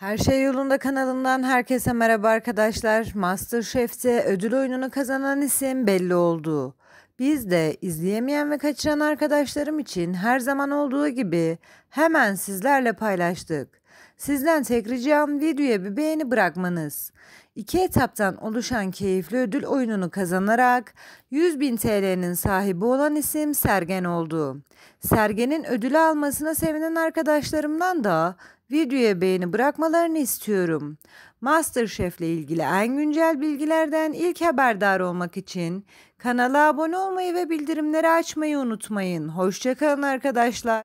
Her Şey Yolunda kanalından herkese merhaba arkadaşlar. MasterChef'te ödül oyununu kazanan isim belli oldu. Biz de izleyemeyen ve kaçıran arkadaşlarım için her zaman olduğu gibi hemen sizlerle paylaştık. Sizden tek ricam videoya bir beğeni bırakmanız. İki etaptan oluşan keyifli ödül oyununu kazanarak 100.000 TL'nin sahibi olan isim Sergen oldu. Sergen'in ödülü almasına sevinen arkadaşlarımdan da Videoya beğeni bırakmalarını istiyorum. MasterChef ile ilgili en güncel bilgilerden ilk haberdar olmak için kanala abone olmayı ve bildirimleri açmayı unutmayın. Hoşçakalın arkadaşlar.